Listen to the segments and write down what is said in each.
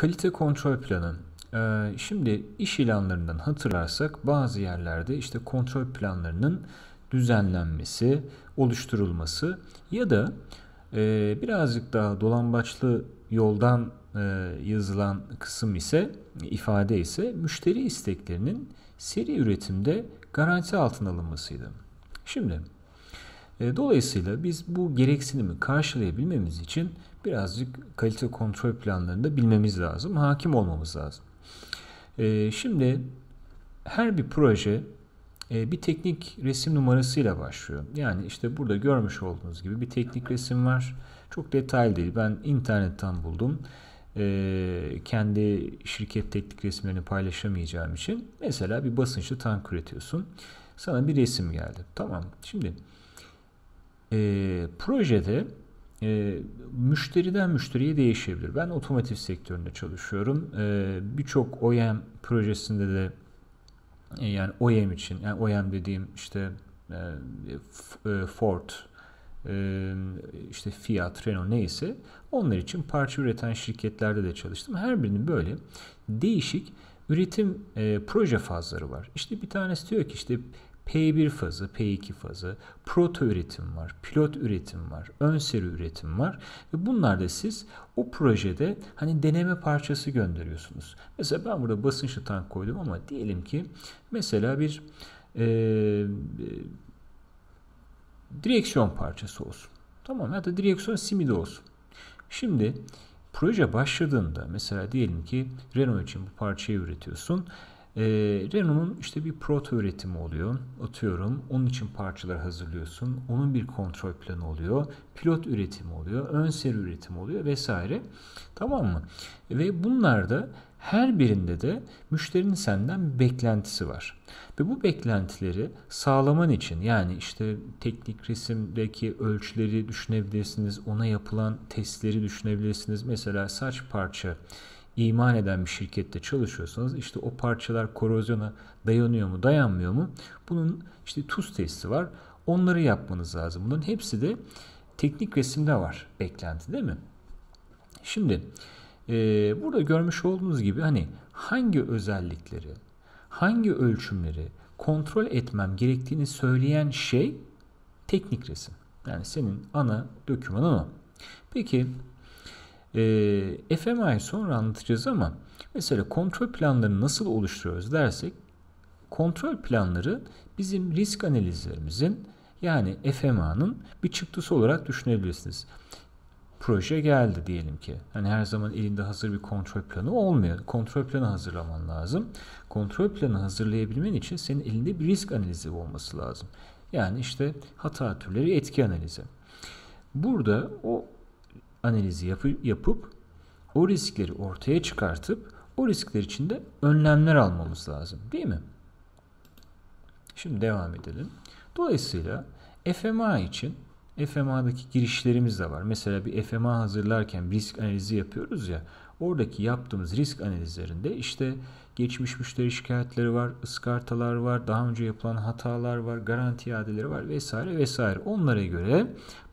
Kalite kontrol planı. Ee, şimdi iş ilanlarından hatırlarsak bazı yerlerde işte kontrol planlarının düzenlenmesi, oluşturulması ya da e, birazcık daha dolambaçlı yoldan e, yazılan kısım ise ifade ise müşteri isteklerinin seri üretimde garanti altına alınmasıydı. Şimdi e, dolayısıyla biz bu gereksinimi karşılayabilmemiz için birazcık kalite kontrol planlarında bilmemiz lazım, hakim olmamız lazım. E, şimdi her bir proje e, bir teknik resim numarasıyla başlıyor. Yani işte burada görmüş olduğunuz gibi bir teknik resim var. Çok detaylı değil. Ben internetten buldum. Kendi şirket teknik resimlerini paylaşamayacağım için. Mesela bir basınçlı tank üretiyorsun. Sana bir resim geldi. Tamam. Şimdi e, projede e, müşteriden müşteriye değişebilir. Ben otomotiv sektöründe çalışıyorum. Ee, e, Birçok OEM projesinde de e, yani OEM için, yani OEM dediğim işte e, e Ford, e, işte Fiat, Renault neyse onlar için parça üreten şirketlerde de çalıştım. Her birinin böyle değişik üretim e, proje fazları var. İşte bir tanesi diyor ki işte P1 fazı, P2 fazı, proto üretim var, pilot üretim var, ön seri üretim var. Ve bunlar da siz o projede hani deneme parçası gönderiyorsunuz. Mesela ben burada basınçlı tank koydum ama diyelim ki mesela bir e, ee, direksiyon parçası olsun. Tamam ya da direksiyon simidi olsun. Şimdi proje başladığında mesela diyelim ki Renault için bu parçayı üretiyorsun. E, Renault'un işte bir proto üretimi oluyor. Atıyorum onun için parçalar hazırlıyorsun. Onun bir kontrol planı oluyor. Pilot üretimi oluyor. Ön seri üretimi oluyor vesaire. Tamam mı? Ve bunlarda her birinde de müşterinin senden beklentisi var. Ve bu beklentileri sağlaman için yani işte teknik resimdeki ölçüleri düşünebilirsiniz. Ona yapılan testleri düşünebilirsiniz. Mesela saç parça iman eden bir şirkette çalışıyorsanız işte o parçalar korozyona dayanıyor mu dayanmıyor mu? Bunun işte tuz testi var. Onları yapmanız lazım. Bunların hepsi de teknik resimde var beklenti değil mi? Şimdi e, burada görmüş olduğunuz gibi hani hangi özellikleri, hangi ölçümleri kontrol etmem gerektiğini söyleyen şey teknik resim. Yani senin ana dökümanın. o. Peki e, ee, FMI sonra anlatacağız ama mesela kontrol planlarını nasıl oluşturuyoruz dersek kontrol planları bizim risk analizlerimizin yani FMA'nın bir çıktısı olarak düşünebilirsiniz. Proje geldi diyelim ki. Hani her zaman elinde hazır bir kontrol planı olmuyor. Kontrol planı hazırlaman lazım. Kontrol planı hazırlayabilmen için senin elinde bir risk analizi olması lazım. Yani işte hata türleri etki analizi. Burada o analizi yapı, yapıp o riskleri ortaya çıkartıp o riskler için de önlemler almamız lazım değil mi? Şimdi devam edelim. Dolayısıyla FMA için FMA'daki girişlerimiz de var. Mesela bir FMA hazırlarken risk analizi yapıyoruz ya. Oradaki yaptığımız risk analizlerinde işte geçmiş müşteri şikayetleri var, ıskartalar var, daha önce yapılan hatalar var, garanti iadeleri var vesaire vesaire. Onlara göre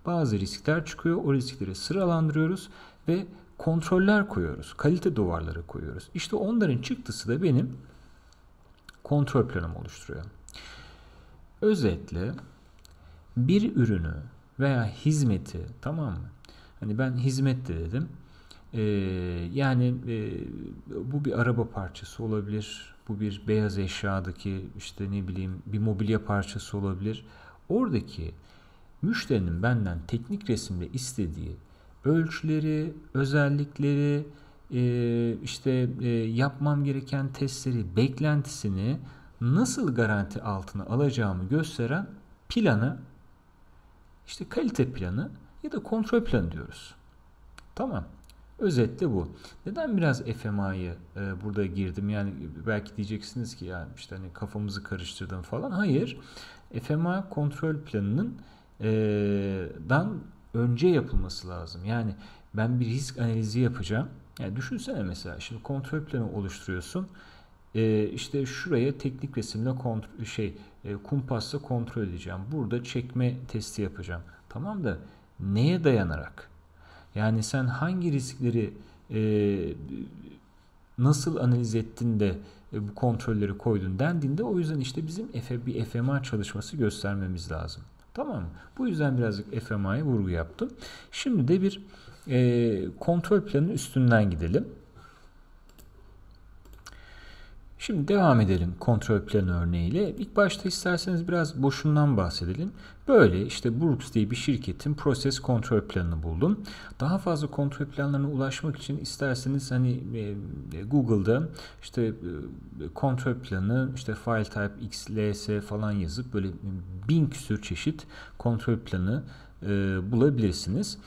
bazı riskler çıkıyor. O riskleri sıralandırıyoruz ve kontroller koyuyoruz. Kalite duvarları koyuyoruz. İşte onların çıktısı da benim kontrol planımı oluşturuyor. Özetle bir ürünü veya hizmeti tamam mı? Hani ben hizmet de dedim. Ee, yani e, bu bir araba parçası olabilir. Bu bir beyaz eşyadaki işte ne bileyim bir mobilya parçası olabilir. Oradaki müşterinin benden teknik resimle istediği ölçüleri, özellikleri, e, işte e, yapmam gereken testleri, beklentisini nasıl garanti altına alacağımı gösteren planı işte kalite planı ya da kontrol planı diyoruz. Tamam. Özetle bu. Neden biraz FMA'yı e, burada girdim? Yani e, belki diyeceksiniz ki ya işte hani kafamızı karıştırdım falan. Hayır. FMA kontrol planının e, dan önce yapılması lazım. Yani ben bir risk analizi yapacağım. Yani düşünsene mesela şimdi kontrol planı oluşturuyorsun. E, işte şuraya teknik resimle kontrol, şey e, kumpasla kontrol edeceğim. Burada çekme testi yapacağım. Tamam da neye dayanarak? Yani sen hangi riskleri e, nasıl analiz ettin de e, bu kontrolleri koydun dendiğinde o yüzden işte bizim F, bir FMA çalışması göstermemiz lazım. Tamam mı? Bu yüzden birazcık FMA'ya vurgu yaptım. Şimdi de bir e, kontrol planı üstünden gidelim. Şimdi devam edelim kontrol plan örneğiyle. İlk başta isterseniz biraz boşundan bahsedelim. Böyle işte Brooks diye bir şirketin proses kontrol planını buldum. Daha fazla kontrol planlarına ulaşmak için isterseniz hani e, e, Google'da işte e, kontrol planı işte file type xls falan yazıp böyle bin küsür çeşit kontrol planı bulabilirsiniz.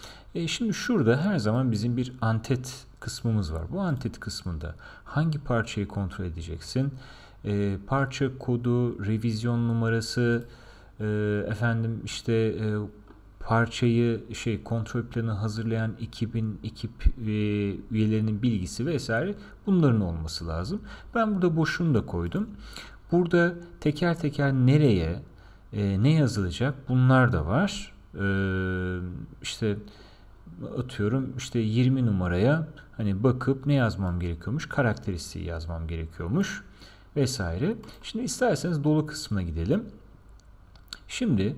Şimdi şurada her zaman bizim bir antet kısmımız var. Bu antit kısmında hangi parçayı kontrol edeceksin? E, parça kodu, revizyon numarası, e, efendim işte e, parçayı şey kontrol planı hazırlayan ekibin ekip e, üyelerinin bilgisi vesaire bunların olması lazım. Ben burada boşunu da koydum. Burada teker teker nereye e, ne yazılacak bunlar da var. E, işte işte atıyorum işte 20 numaraya hani bakıp ne yazmam gerekiyormuş? Karakteristiği yazmam gerekiyormuş vesaire. Şimdi isterseniz dolu kısmına gidelim. Şimdi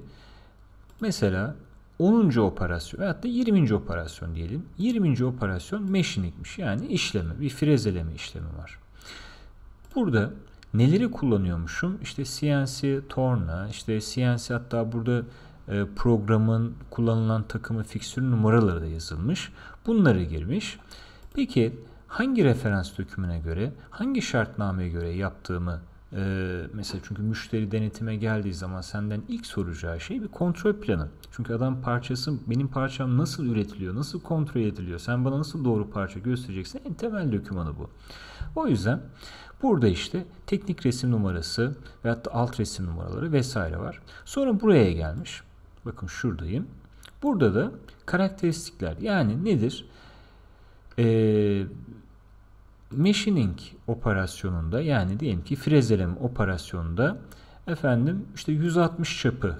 mesela 10. operasyon veyahut da 20. operasyon diyelim. 20. operasyon meşinikmiş yani işleme, bir frezeleme işlemi var. Burada neleri kullanıyormuşum? İşte CNC torna, işte CNC hatta burada e, programın kullanılan takımı fikstür numaraları da yazılmış. Bunları girmiş. Peki hangi referans dökümüne göre, hangi şartnameye göre yaptığımı e, mesela çünkü müşteri denetime geldiği zaman senden ilk soracağı şey bir kontrol planı. Çünkü adam parçası benim parçam nasıl üretiliyor, nasıl kontrol ediliyor, sen bana nasıl doğru parça göstereceksin en temel dokümanı bu. O yüzden burada işte teknik resim numarası veyahut da alt resim numaraları vesaire var. Sonra buraya gelmiş. Bakın şuradayım. Burada da karakteristikler yani nedir? Ee, machining operasyonunda yani diyelim ki frezeleme operasyonunda efendim işte 160 çapı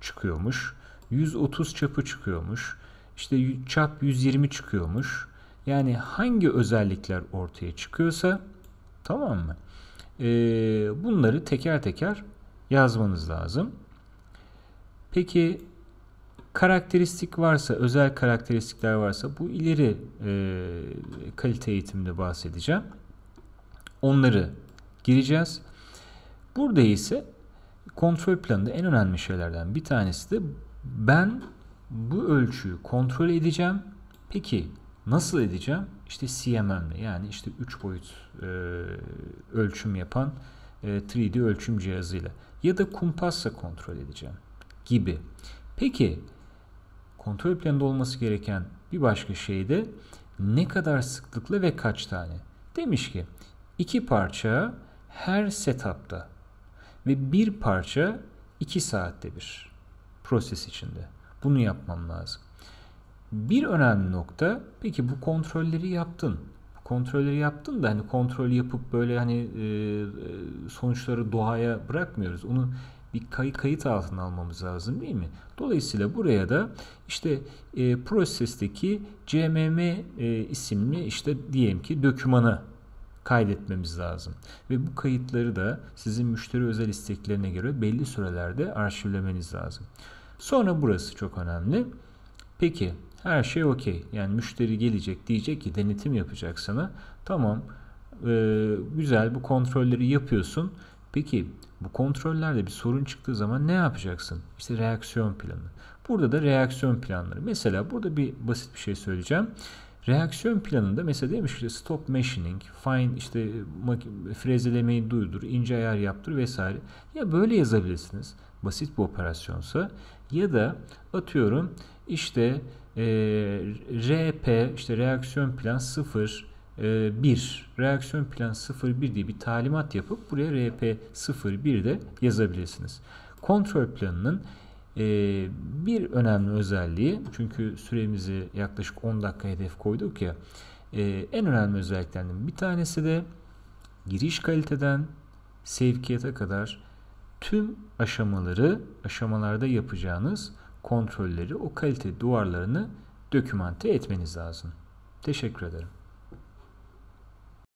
çıkıyormuş. 130 çapı çıkıyormuş. İşte çap 120 çıkıyormuş. Yani hangi özellikler ortaya çıkıyorsa tamam mı? Ee, bunları teker teker yazmanız lazım. Peki karakteristik varsa, özel karakteristikler varsa bu ileri e, kalite eğitimde bahsedeceğim. Onları gireceğiz. Burada ise kontrol planında en önemli şeylerden bir tanesi de ben bu ölçüyü kontrol edeceğim. Peki nasıl edeceğim? İşte CMM'le yani işte 3 boyut e, ölçüm yapan e, 3D ölçüm cihazıyla ya da kumpasla kontrol edeceğim gibi. Peki kontrol planında olması gereken bir başka şey de ne kadar sıklıkla ve kaç tane? Demiş ki iki parça her setupta ve bir parça iki saatte bir proses içinde. Bunu yapmam lazım. Bir önemli nokta peki bu kontrolleri yaptın. kontrolleri yaptın da hani kontrol yapıp böyle hani e, sonuçları doğaya bırakmıyoruz. Onu bir kayıt, kayıt altına almamız lazım değil mi? Dolayısıyla buraya da işte e, prosesteki CMM e, isimli işte diyelim ki dokümanı kaydetmemiz lazım. Ve bu kayıtları da sizin müşteri özel isteklerine göre belli sürelerde arşivlemeniz lazım. Sonra burası çok önemli. Peki her şey okey. Yani müşteri gelecek diyecek ki denetim yapacak sana. Tamam e, güzel bu kontrolleri yapıyorsun. Peki bu kontrollerde bir sorun çıktığı zaman ne yapacaksın? İşte reaksiyon planı. Burada da reaksiyon planları. Mesela burada bir basit bir şey söyleyeceğim. Reaksiyon planında mesela demiş ki stop machining, fine işte e, frezelemeyi duydur, ince ayar yaptır vesaire. Ya böyle yazabilirsiniz basit bir operasyonsa ya da atıyorum işte e, RP işte reaksiyon plan 0 1 ee, reaksiyon plan 01 diye bir talimat yapıp buraya RP01 de yazabilirsiniz. Kontrol planının e, bir önemli özelliği çünkü süremizi yaklaşık 10 dakika hedef koyduk ya e, en önemli özelliklerinden bir tanesi de giriş kaliteden sevkiyata kadar tüm aşamaları aşamalarda yapacağınız kontrolleri o kalite duvarlarını dokümante etmeniz lazım. Teşekkür ederim.